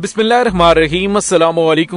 बिस्मिल्लाम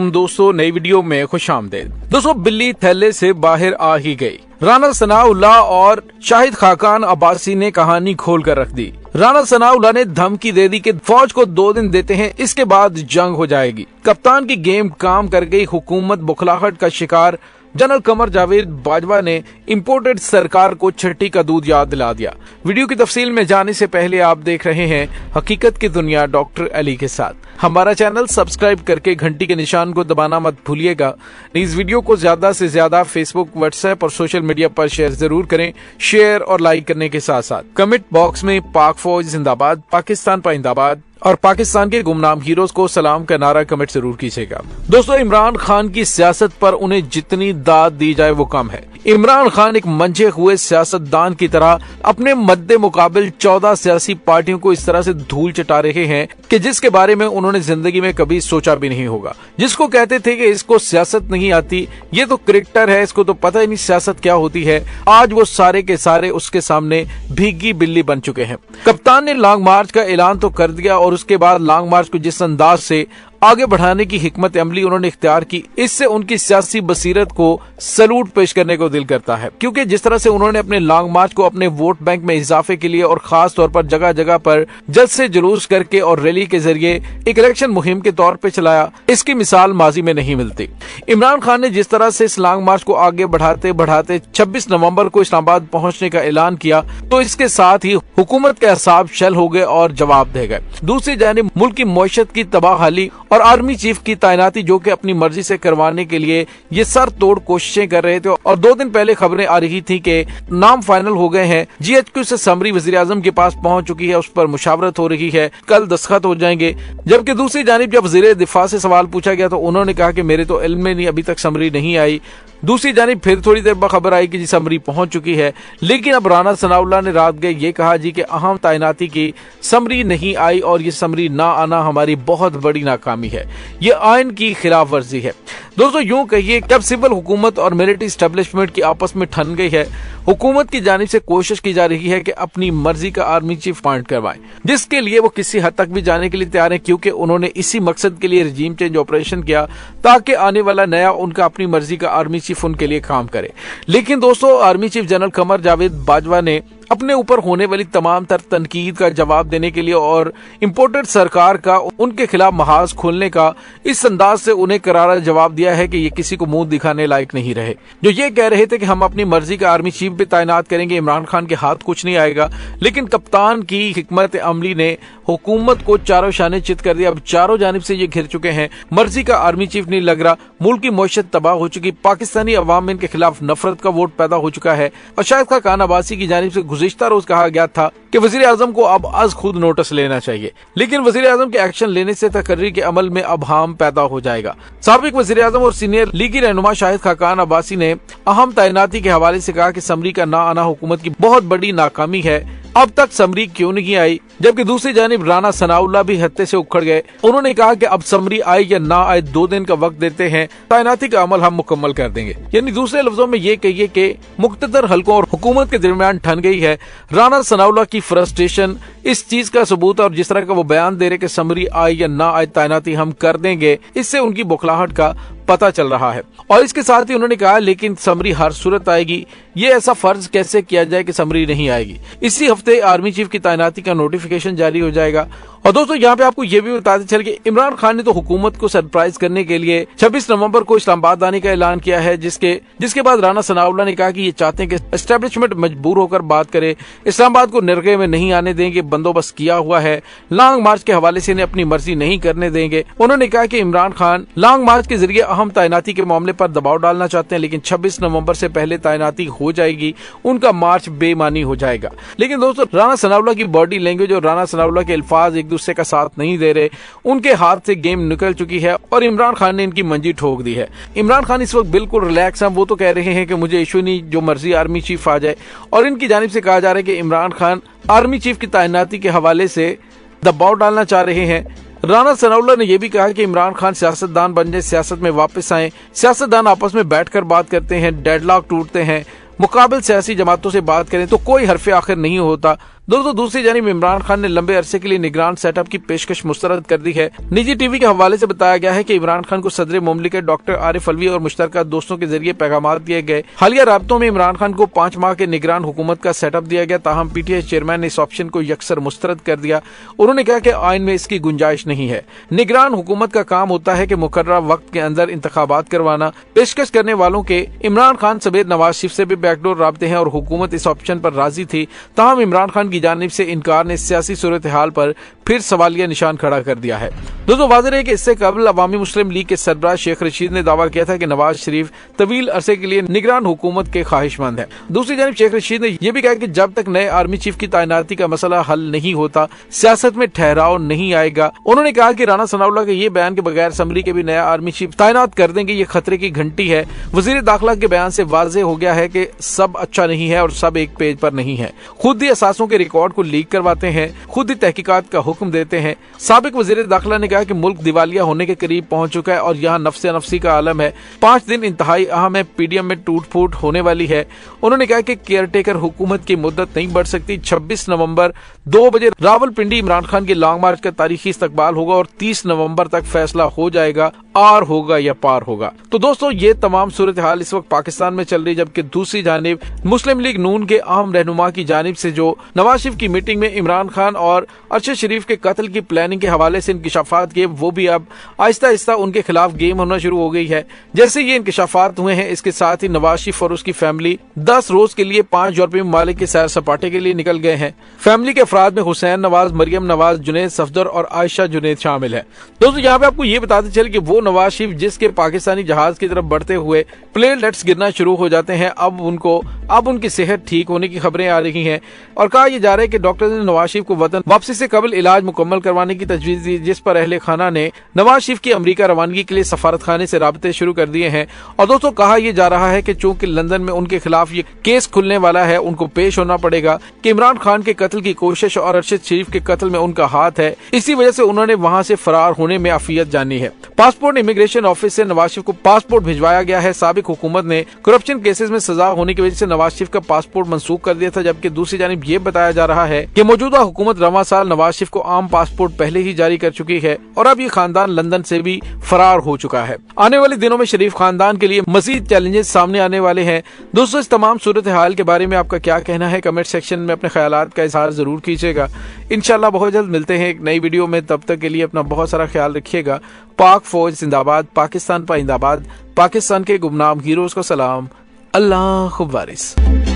दोस्तों नई वीडियो में खुश आमदेद दोस्तों बिल्ली थैले से बाहर आ ही गई राना सनाउल्ला और शाहिद खाकान अब्बासी ने कहानी खोल कर रख दी राना सनाउल्ला ने धमकी दे दी कि फौज को दो दिन देते हैं इसके बाद जंग हो जाएगी कप्तान की गेम काम कर गई हुकूमत बुखलाहट का शिकार जनरल कमर जावेद बाजवा ने इम्पोर्टेड सरकार को छठी का दूध याद दिला दिया वीडियो की तफसील में जाने से पहले आप देख रहे हैं हकीकत की दुनिया डॉक्टर अली के साथ हमारा चैनल सब्सक्राइब करके घंटी के निशान को दबाना मत भूलिएगा इस वीडियो को ज्यादा से ज्यादा फेसबुक व्हाट्सएप और सोशल मीडिया पर शेयर जरूर करें शेयर और लाइक करने के साथ साथ कमेंट बॉक्स में पाक फौज जिंदाबाद पाकिस्तान पाइंदाबाद और पाकिस्तान के गुमनाम हीरोज को सलाम का नारा कमेंट जरूर कीजिएगा दोस्तों इमरान खान की सियासत पर उन्हें जितनी दाद दी जाए वो कम है इमरान खान एक मंझे हुए सियासतदान की तरह अपने मद्दे मुकाबल चौदह सियासी पार्टियों को इस तरह से धूल चटा रहे हैं कि जिसके बारे में उन्होंने जिंदगी में कभी सोचा भी नहीं होगा जिसको कहते थे कि इसको सियासत नहीं आती ये तो क्रिकेटर है इसको तो पता ही नहीं सियासत क्या होती है आज वो सारे के सारे उसके सामने भीगी बिल्ली बन चुके हैं कप्तान ने लॉन्ग मार्च का ऐलान तो कर दिया और उसके बाद लॉन्ग मार्च को जिस अंदाज से आगे बढ़ाने की हमत अमली उन्होंने इख्तियार की इससे उनकी सियासी बसीरत को सलूट पेश करने को दिल करता है क्योंकि जिस तरह से उन्होंने अपने लॉन्ग मार्च को अपने वोट बैंक में इजाफे के लिए और खास तौर पर जगह जगह पर जल्द से जुलूस करके और रैली के जरिए एक इलेक्शन मुहिम के तौर पर चलाया इसकी मिसाल माजी में नहीं मिलती इमरान खान ने जिस तरह से इस लॉन्ग मार्च को आगे बढ़ाते बढ़ाते छब्बीस नवम्बर को इस्लामाबाद पहुँचने का ऐलान किया तो इसके साथ ही हुकूमत के असाब शल हो गए और जवाब दे गए दूसरी जानब मुल्क की मैशत की तबाहाली और आर्मी चीफ की तैनाती जो कि अपनी मर्जी से करवाने के लिए ये सर तोड़ कोशिशें कर रहे थे और दो दिन पहले खबरें आ रही थी कि नाम फाइनल हो गए हैं क्यू ऐसी समरी वजीर के पास पहुंच चुकी है उस पर मुशावरत हो रही है कल दस्खत हो जाएंगे जबकि दूसरी जानब जब वजीर दिफा से सवाल पूछा गया तो उन्होंने कहा कि मेरे तो इलम में नहीं अभी तक समरी नहीं आई दूसरी जानी फिर थोड़ी देर बाद खबर आई कि जी समरी पहुंच चुकी है लेकिन अब राना सनाउल्ला ने रात गए ये कहा जी कि अहम तैनाती की समरी नहीं आई और ये समरी ना आना हमारी बहुत बड़ी नाकामी है ये आयन की खिलाफ वर्जी है दोस्तों यूं कहिए कि अब सिविल हुकूमत और मिलिट्री स्टेब्लिशमेंट की आपस में ठन गई है हुकूमत की जानी से कोशिश की जा रही है कि अपनी मर्जी का आर्मी चीफ पॉइंट करवाएं जिसके लिए वो किसी हद तक भी जाने के लिए तैयार है क्योंकि उन्होंने इसी मकसद के लिए रिजीम चेंज ऑपरेशन किया ताकि आने वाला नया उनका अपनी मर्जी का आर्मी चीफ उनके लिए काम करे लेकिन दोस्तों army chief general Qamar Javed Bajwa ने अपने ऊपर होने वाली तमाम तर तनकीद का जवाब देने के लिए और इम्पोर्टेड सरकार का उनके खिलाफ महाज खोलने का इस अंदाज से उन्हें करारा जवाब दिया है कि ये किसी को मुंह दिखाने लायक नहीं रहे जो ये कह रहे थे कि हम अपनी मर्जी का आर्मी चीफ भी तैनात करेंगे इमरान खान के हाथ कुछ नहीं आएगा लेकिन कप्तान की हमत अमली ने हुकूमत को चारों शाने चित कर दिया अब चारों जानब से ये घिर चुके हैं मर्जी का आर्मी चीफ नहीं लग रहा मुल्क की मीशत तबाह हो चुकी पाकिस्तानी अवाम में इनके खिलाफ नफरत का वोट पैदा हो चुका है और शायद खान आबासी की जानब ऐसी गुजशत रोज कहा गया था कि वजीर आजम को अब आज खुद नोटिस लेना चाहिए लेकिन वजीर आजम के एक्शन लेने से तकर्री के अमल में अब हम पैदा हो जाएगा सबक वजी आजम और सीनियर लीगी रहनुमा शाहिद खाकान अब्बासी ने अहम तैनाती के हवाले ऐसी कहा की समरी का ना आना हुकूमत की बहुत बड़ी नाकामी है अब तक समरी क्यों नहीं आई जबकि दूसरी जानब राना सनाउल्ला भी हत्ते से उखड़ गए उन्होंने कहा कि अब समरी आए या ना आए दो दिन का वक्त देते हैं तैनाती का अमल हम मुकम्मल कर देंगे यानी दूसरे लफ्जों में ये कहिए कि मुख्तर हलकों और हुकूमत के दरमियान ठन गई है राना सनाउल्ला की फ्रस्ट्रेशन इस चीज का सबूत और जिस तरह का वो बयान दे रहे की समरी आए या ना आए तैनाती हम कर देंगे इससे उनकी बुखलाहट का पता चल रहा है और इसके साथ ही उन्होंने कहा लेकिन समरी हर सूरत आएगी ये ऐसा फर्ज कैसे किया जाए कि समरी नहीं आएगी इसी हफ्ते आर्मी चीफ की तैनाती का नोटिफिकेशन जारी हो जाएगा और दोस्तों यहाँ पे आपको ये भी बताते चल कि इमरान खान ने तो हुकूमत को सरप्राइज करने के लिए 26 नवंबर को इस्लामाबाद आने का ऐलान किया है जिसके जिसके बाद राना सनाउल्ला ने कहा कि ये चाहते हैं कि एस्टेब्लिशमेंट मजबूर होकर बात करे इस्लामाबाद को निर्गे में नहीं आने देंगे बंदोबस्त किया हुआ है लॉन्ग मार्च के हवाले से इन्हें अपनी मर्जी नहीं करने देंगे उन्होंने कहा की इमरान खान लॉन्ग मार्च के जरिए हम तैनाती के मामले पर दबाव डालना चाहते हैं लेकिन 26 नवंबर से पहले तैनाती हो जाएगी उनका मार्च बेमानी हो जाएगा लेकिन दोस्तों राणा सनावला की बॉडी लैंग्वेज और राणा सनावला के अल्फाज एक दूसरे का साथ नहीं दे रहे उनके हाथ से गेम निकल चुकी है और इमरान खान ने इनकी मंजी ठोक दी है इमरान खान इस वक्त बिल्कुल रिलैक्स है वो तो कह रहे हैं कि मुझे इशू नहीं जो मर्जी आर्मी चीफ आ जाए और इनकी जानब से कहा जा रहा है कि इमरान खान आर्मी चीफ की तैनाती के हवाले से दबाव डालना चाह रहे हैं राना सनाउल्ला ने यह भी कहा कि इमरान खान सियासतदान बन जाए सियासत में वापस आए सियासतदान आपस में बैठकर बात करते हैं डेडलॉक टूटते हैं मुकाबल सियासी जमातों से बात करें तो कोई हरफे आखिर नहीं होता दोस्तों दूसरी जानी इमरान खान ने लंबे अरसे के लिए निगरान सेटअप की पेशकश मुस्तरद कर दी है निजी टीवी के हवाले से बताया गया है की इमरान खान को सदर के डॉक्टर आरिफ अलवी और मुश्तर दोस्तों के जरिए पैगाम दिए गए हालिया रबतों में इमरान खान को पांच माह के निगरान हुकूमत का सेटअप दिया गया ताहम पीटीआई चेयरमैन ने इस ऑप्शन को यकसर मुस्तरद कर दिया उन्होंने कहा कि आयन में इसकी गुंजाइश नहीं है निगरान हुकूमत का काम होता है की मुकर्रा वक्त के अंदर इंतबात करवाना पेशकश करने वालों के इमरान खान समेत नवाज शरीफ ऐसी भी बैकडोर रबते हैं और हुकूमत इस ऑप्शन आरोप राजी थी तहम इमरान खान की की जानब से इनकार ने सियासी सूरत हाल पर फिर सवालिया निशान खड़ा कर दिया है दोस्तों वाजिर है कि इससे कबल अवामी मुस्लिम लीग के सरबराज शेख रशीद ने दावा किया था कि नवाज शरीफ तवील अरसे के लिए निगरान हुकूमत के ख्वाहिशमंद है दूसरी जानब शेख रशीद ने यह भी कहा कि जब तक नए आर्मी चीफ की तैनाती का मसला हल नहीं होता सियासत में ठहराव नहीं आएगा उन्होंने कहा कि राना सनाउल्ला के ये बयान के बगैर समरी के भी नया आर्मी चीफ तैनात कर देंगे ये खतरे की घंटी है वजीर दाखिला के बयान से वाजे हो गया है की सब अच्छा नहीं है और सब एक पेज पर नहीं है खुद ही असासों के रिकॉर्ड को लीक करवाते हैं खुद ही तहकीकत का हुक्म हुक्म देते हैं सबक वजीर दाखिला ने कहा की मुल्क दिवालिया होने के करीब पहुँच चुका है और यहाँ नफ्स नफसी का आलम है पाँच दिन इंतहाई अहम है पीडीएम में टूट फूट होने वाली है उन्होंने कहा की केयर टेकर हुकूमत की मुद्दत नहीं बढ़ सकती छब्बीस नवम्बर दो बजे रावल पिंडी इमरान खान के लॉन्ग मार्च का तारीखी इस्तकबाल होगा और तीस नवम्बर तक फैसला हो जाएगा आर होगा या पार होगा तो दोस्तों ये तमाम सूरत हाल इस वक्त पाकिस्तान में चल रही है जबकि दूसरी जानब मुस्लिम लीग नून के अहम रहनुमा की जानब ऐसी जो नवाज शरीफ की मीटिंग में इमरान खान और अरशद शरीफ के कत्ल की प्लानिंग के हवाले से इंकशाफात किए वो भी अब आहिस्ता आहिस्ता उनके खिलाफ गेम होना शुरू हो गई है जैसे ये इंकशाफात हुए हैं इसके साथ ही नवाज शरीफ और उसकी फैमिली दस रोज के लिए पांच यूरोपीय ममालिक के सैर सपाटे के लिए निकल गए हैं फैमिली के अफराद में हुसैन नवाज मरियम नवाज जुनेद सफदर और आयशा जुनेद शामिल है दोस्तों यहाँ पे आपको ये बताते चले की वो नवाज शरीफ जिसके पाकिस्तानी जहाज की तरफ बढ़ते हुए लेट्स गिरना शुरू हो जाते हैं अब उनको अब उनकी सेहत ठीक होने की खबरें आ रही है और कहा यह जा रहा है की डॉक्टर ने नवाज शरीफ को वतन वापसी से कबल इलाज कामकाज मुकम्मल करवाने की तजवीज दी जिस पर अहले खाना ने नवाज शरीफ की अमरीका रवानगी के लिए सफारत खाने ऐसी रबते शुरू कर दिए हैं और दोस्तों कहा यह जा रहा है की चूंकि लंदन में उनके खिलाफ ये केस खुलने वाला है उनको पेश होना पड़ेगा की इमरान खान के कत्ल की कोशिश और अरशद शरीफ के कत्ल में उनका हाथ है इसी वजह ऐसी उन्होंने वहाँ ऐसी फरार होने में अफियत जानी है पासपोर्ट इमिग्रेशन ऑफिस ऐसी नवाज शरीफ को पासपोर्ट भिजवाया गया है सबक हुकूमत ने करप्शन केसेज में सजा होने की वजह ऐसी नवाज शरीफ का पासपोर्ट मनसूख कर दिया था जबकि दूसरी जानब ये बताया जा रहा है की मौजूदा हुकूमत रवा साल नवाज शरीफ को आम पासपोर्ट पहले ही जारी कर चुकी है और अब ये खानदान लंदन से भी फरार हो चुका है आने वाले दिनों में शरीफ खानदान के लिए मजीद चैलेंजेस सामने आने वाले हैं दोस्तों इस तमाम सूरत हाल के बारे में आपका क्या कहना है कमेंट सेक्शन में अपने ख्याल का इजहार जरूर कीजिएगा इनशाला बहुत जल्द मिलते हैं एक नई वीडियो में तब तक के लिए अपना बहुत सारा ख्याल रखिएगा पाक फौज जिंदाबाद पाकिस्तान पाइंदाबाद पाकिस्तान के गुमनाम हीरोज को सलाम अल्लाह खुबारिश